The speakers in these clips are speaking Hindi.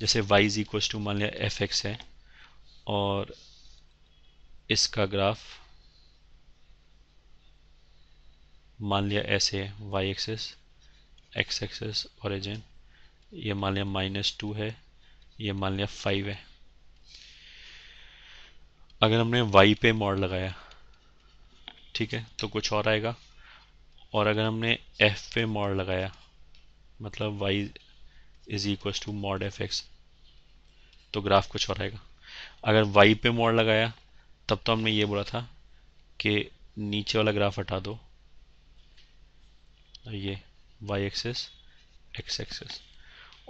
जैसे y इज इक्वल्स टू मान लिया एफ एक्स है और इसका ग्राफ मान लिया ऐसे है y axis x axis origin ये मान लिया माइनस टू है ये मान लिया फाइव है अगर हमने y पे मॉड लगाया ठीक है तो कुछ और आएगा और अगर हमने f पे मॉड लगाया मतलब y is equal to mod f x तो ग्राफ कुछ और आएगा अगर वाई पे मॉड लगाया तब तो हमने ये बोला था कि नीचे वाला ग्राफ हटा दो ये वाई एक्सेस एक्स एक्सेस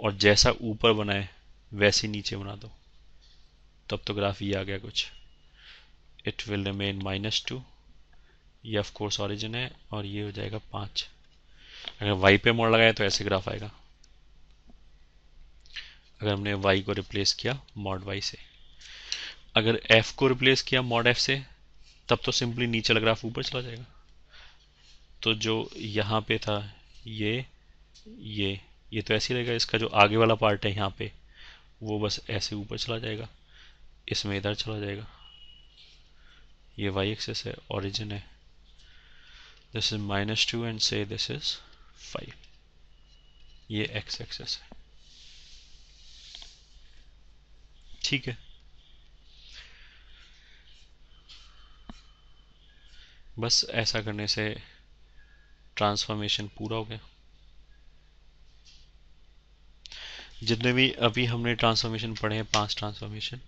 और जैसा ऊपर बनाए वैसे नीचे बना दो तब तो ग्राफ ये आ गया कुछ it will remain minus two ये ऑफ कोर्स ऑरिजिन है और ये हो जाएगा पाँच अगर वाई पे मोड़ लगाए तो ऐसे ग्राफ आएगा अगर हमने वाई को रिप्लेस किया मॉड वाई से अगर एफ को रिप्लेस किया मॉड एफ से तब तो सिंपली नीचे लग ग्राफ ऊपर चला जाएगा तो जो यहाँ पे था ये ये ये तो ऐसे ही रहेगा इसका जो आगे वाला पार्ट है यहाँ पे वो बस ऐसे ऊपर चला जाएगा इसमें इधर चला जाएगा ये वाई एक्सेस है ओरिजिन है this is minus two and से दिस इज फाइव ये एक्स एक्सेस है ठीक है बस ऐसा करने से ट्रांसफॉर्मेशन पूरा हो गया जितने भी अभी हमने ट्रांसफॉर्मेशन पढ़े हैं पांच transformation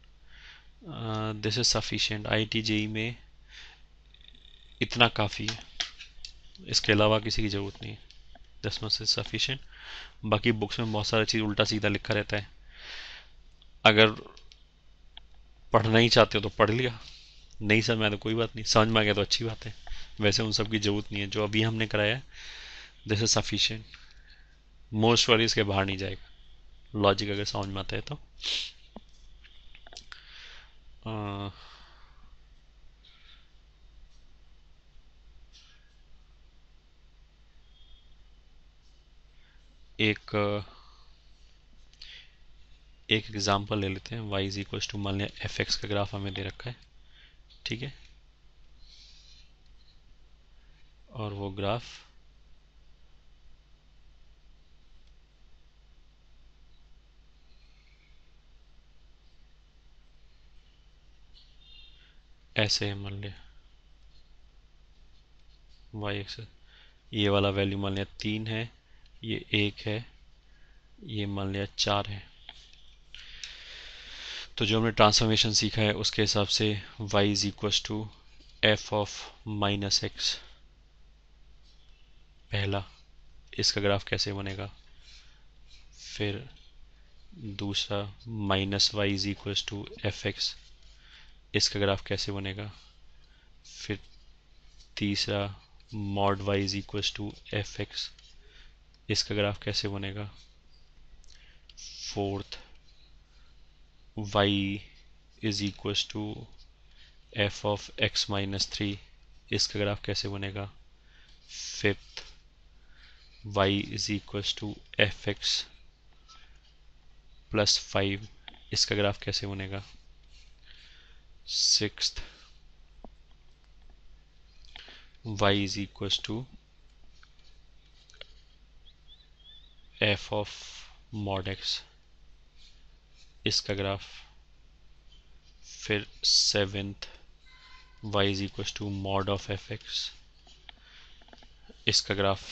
this is sufficient IIT JEE में इतना काफ़ी है इसके अलावा किसी की ज़रूरत नहीं है दस मत इज सफिशियंट बाकी बुक्स में बहुत सारा चीज़ उल्टा सीधा लिखा रहता है अगर पढ़ना ही चाहते हो तो पढ़ लिया नहीं समझ में आया तो कोई बात नहीं समझ में आ गया तो अच्छी बात है वैसे उन सब की ज़रूरत नहीं है जो अभी हमने कराया है दिस इज सफिशियंट मोस्ट वाली इसके बाहर नहीं जाएगा लॉजिक अगर समझ में आता है तो एक एक एग्जांपल ले लेते हैं y इज इक्व टू मान लिया एफ एक्स का ग्राफ हमें दे रखा है ठीक है और वो ग्राफ ऐसे है मान लिया y एक्स ये वाला वैल्यू मान लिया तीन है ये एक है ये मान लिया चार है तो जो हमने ट्रांसफॉर्मेशन सीखा है उसके हिसाब से y is equals to f of minus x पहला इसका ग्राफ कैसे बनेगा फिर दूसरा minus y is equals to f x इसका ग्राफ कैसे बनेगा फिर तीसरा mod y is equals to f x इसका ग्राफ कैसे बनेगा fourth y is equals to f of x minus three इसका ग्राफ कैसे बनेगा fifth y is equal to f x plus five इसका ग्राफ कैसे बनेगा six y is equals to f of mod x इसका ग्राफ फिर seventh y is equal to mod of f x इसका ग्राफ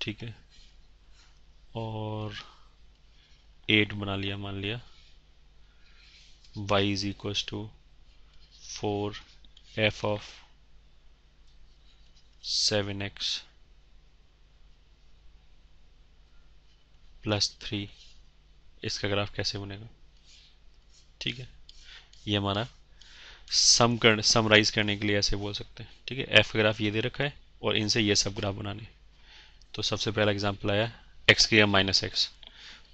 ठीक है और एट बना लिया मान लिया y is equal to four f of seven x plus three इसका ग्राफ कैसे बनेगा ठीक है ये हमारा सम कर समराइज करने के लिए ऐसे बोल सकते हैं ठीक है एफ ग्राफ ये दे रखा है और इनसे ये सब ग्राफ बनाने तो सबसे पहला एग्जाम्पल आया एक्स किया माइनस एक्स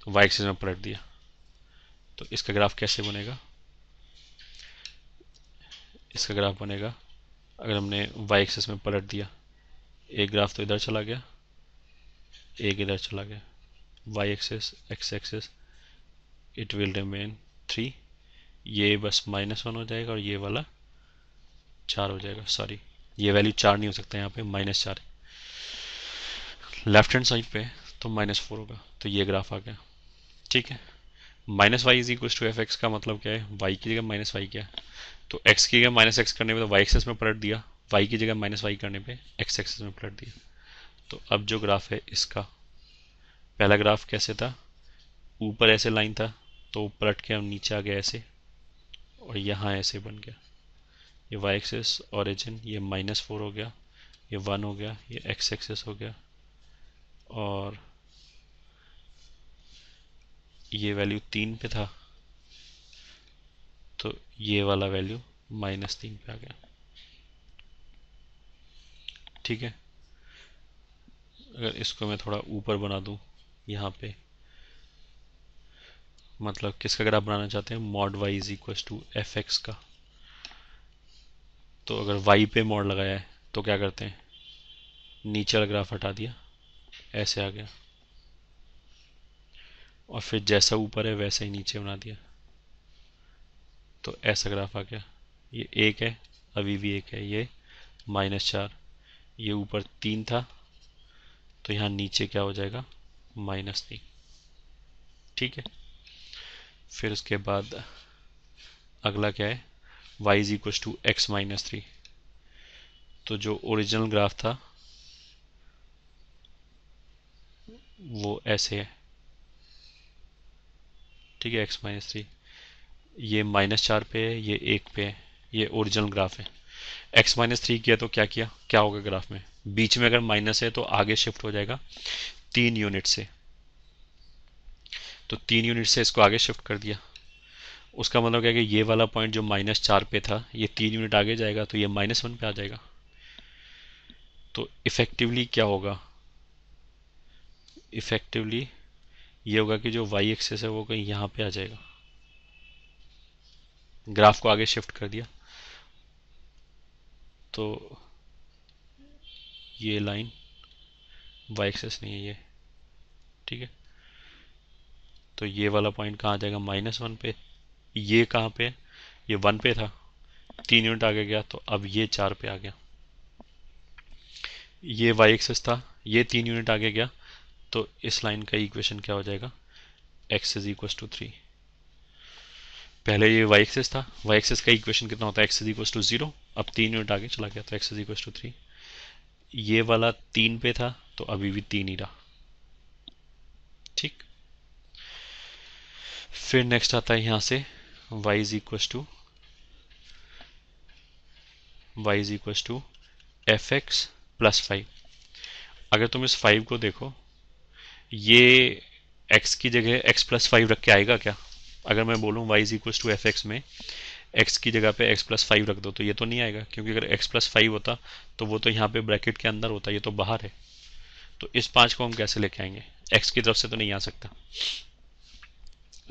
तो वाई एक्सिस में पलट दिया तो इसका ग्राफ कैसे बनेगा इसका ग्राफ बनेगा अगर हमने वाई एक्सिस में पलट दिया एक ग्राफ तो इधर चला गया एक इधर चला गया y axis x axis it will remain three ये बस माइनस वन हो जाएगा और ये वाला चार हो जाएगा सॉरी ये वैल्यू चार नहीं हो सकता यहाँ पे माइनस चार लेफ्ट हैंड साइड पे तो माइनस फोर होगा तो ये ग्राफ आ गया ठीक है minus y is equal to f x का मतलब क्या है वाई की जगह माइनस वाई क्या है तो एक्स की जगह माइनस एक्स करने पर तो वाई एक्सेस में पलट दिया वाई की जगह माइनस वाई करने पर एक्स एक्सेस में पलट दिया तो अब जो ग्राफ है इसका पहला ग्राफ कैसे था ऊपर ऐसे लाइन था तो पलट के हम नीचे आ गए ऐसे और यहाँ ऐसे बन गया ये वाई एक्सेस ऑरिजिन ये माइनस फोर हो गया ये वन हो गया ये एक्स एक्सेस हो गया और ये वैल्यू तीन पे था तो ये वाला वैल्यू माइनस तीन पे आ गया ठीक है अगर इसको मैं थोड़ा ऊपर बना दूँ यहाँ पे मतलब किसका ग्राफ बनाना चाहते हैं mod y is equal to f x का तो अगर वाई पे मॉड लगाया है तो क्या करते हैं नीचे वाला ग्राफ हटा दिया ऐसे आ गया और फिर जैसा ऊपर है वैसा ही नीचे बना दिया तो ऐसा ग्राफ आ गया ये एक है अभी भी एक है ये माइनस चार ये ऊपर तीन था तो यहाँ नीचे क्या हो जाएगा माइनस थ्री ठीक है फिर उसके बाद अगला क्या है y is equal to x minus three तो जो ओरिजिनल ग्राफ था वो ऐसे है ठीक है एक्स माइनस थ्री ये माइनस चार पे है ये एक पे है ये ओरिजिनल ग्राफ है एक्स माइनस थ्री किया तो क्या किया क्या होगा ग्राफ में बीच में अगर माइनस है तो आगे शिफ्ट हो जाएगा तीन यूनिट से तो तीन यूनिट से इसको आगे शिफ्ट कर दिया उसका मतलब क्या कि ये वाला पॉइंट जो माइनस चार पे था ये तीन यूनिट आगे जाएगा तो ये माइनस वन पे आ जाएगा तो इफ़ेक्टिवली क्या होगा इफ़ेक्टिवली ये होगा कि जो वाई एक्सेस है वो कहीं यहाँ पे आ जाएगा ग्राफ को आगे शिफ्ट कर दिया तो ये लाइन वाई एक्सेस नहीं है ये ठीक है तो ये वाला पॉइंट कहाँ जाएगा माइनस वन पे ये कहाँ पे ये वन पे था तीन यूनिट आगे गया तो अब ये चार पे आ गया ये वाई एक्सेस था ये तीन यूनिट आगे गया तो इस लाइन का इक्वेशन क्या हो जाएगा x is equals to three पहले ये वाई एक्सेस था वाई एक्सेस का इक्वेशन कितना होता है x is equals to zero अब तीन यूनिट आगे चला गया तो x is equals to three ये वाला तीन पे था तो अभी भी तीन ही रहा ठीक फिर नेक्स्ट आता है यहां से y is equal to y is equal to f x plus five अगर तुम इस फाइव को देखो ये एक्स की जगह एक्स प्लस फाइव रख के आएगा क्या अगर मैं बोलूँ y is equal to f x में एक्स की जगह पे एक्स प्लस फाइव रख दो तो ये तो नहीं आएगा क्योंकि अगर एक्स प्लस फाइव होता तो वो तो यहाँ पे ब्रैकेट के अंदर होता ये तो बाहर है तो इस पांच को हम कैसे लेके आएंगे एक्स की तरफ से तो नहीं आ सकता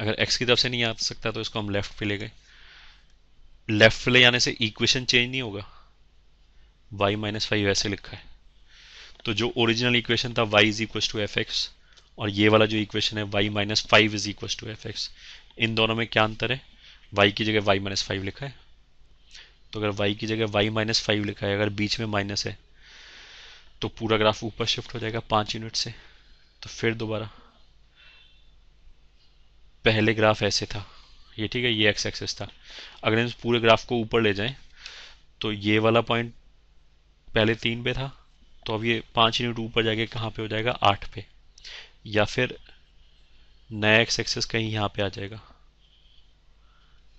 अगर एक्स की तरफ से नहीं आ सकता तो इसको हम लेफ्ट पे ले गए लेफ्ट पे ले जाने से इक्वेशन चेंज नहीं होगा वाई माइनस फाइव ऐसे लिखा है तो जो ओरिजिनल इक्वेशन था y is equal to f x और ये वाला जो इक्वेशन है y minus five is equal to f x इन दोनों में क्या अंतर है वाई की जगह वाई माइनस फाइव लिखा है तो अगर वाई की जगह वाई माइनस फाइव लिखा है अगर बीच में माइनस है तो पूरा ग्राफ ऊपर शिफ्ट हो जाएगा पाँच यूनिट से तो फिर दोबारा पहले ग्राफ ऐसे था ये ठीक है ये एक्स एक्सेस था अगर हम पूरे ग्राफ को ऊपर ले जाएं तो ये वाला पॉइंट पहले तीन पे था तो अब ये पाँच यूनिट ऊपर जाके कहाँ पे हो जाएगा आठ पे या फिर नया एक्स एक्सेस कहीं यहाँ पे आ जाएगा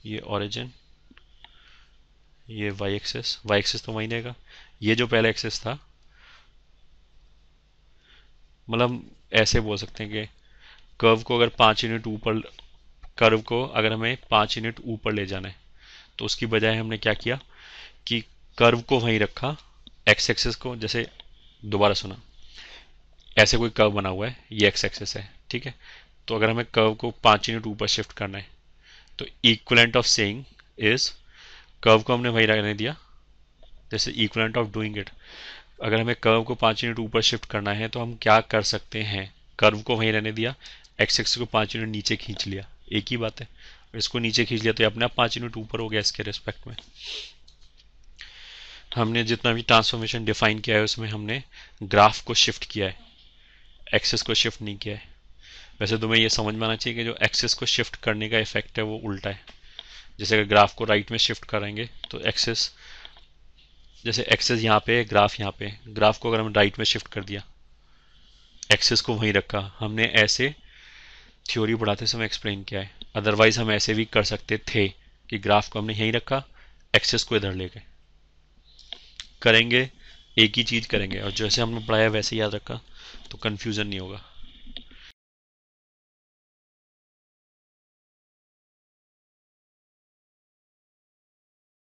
ये ओरिजिन ये वाई एक्सेस वाई एक्सेस तो वहीं रहेगा ये जो पहले एक्सेस था मतलब ऐसे बोल सकते हैं कि कर्व को अगर पाँच यूनिट ऊपर कर्व को अगर हमें पाँच यूनिट ऊपर ले जाना है तो उसकी बजाय हमने क्या किया कि कर्व को वहीं रखा एक्स एक्सेस को जैसे दोबारा सुना ऐसे कोई कर्व बना हुआ है ये एक्स एक्सेस है ठीक है तो अगर हमें कर्व को पाँच यूनिट ऊपर शिफ्ट करना है तो equivalent of saying is curve को हमने वहीं रहने दिया जैसे इक्वलेंट ऑफ डूइंग इट अगर हमें कर्व को पाँच यूनिट ऊपर शिफ्ट करना है तो हम क्या कर सकते हैं कर्व को वहीं रहने दिया एक्स एक्स को पाँच यूनिट नीचे खींच लिया एक ही बात है इसको नीचे खींच लिया तो अपने आप पाँच यूनिट ऊपर हो गया इसके रिस्पेक्ट में हमने जितना भी ट्रांसफॉर्मेशन डिफाइन किया है उसमें हमने ग्राफ को शिफ्ट किया है एक्सेस को शिफ्ट नहीं किया है वैसे तुम्हें तो ये समझ में आना चाहिए कि जो एक्सेस को शिफ्ट करने का इफेक्ट है वो उल्टा है जैसे अगर ग्राफ को राइट में शिफ्ट करेंगे तो एक्सेस जैसे एक्सेस यहाँ पे ग्राफ यहाँ पे ग्राफ को अगर हमने राइट में शिफ्ट कर दिया एक्सेस को वहीं रखा हमने ऐसे थ्योरी पढ़ाते समय एक्सप्लेन किया है अदरवाइज हम ऐसे भी कर सकते थे कि ग्राफ को हमने यहीं रखा एक्सेस को इधर ले गए करेंगे एक ही चीज़ करेंगे और जैसे हमने पढ़ाया वैसे याद रखा तो कन्फ्यूज़न नहीं होगा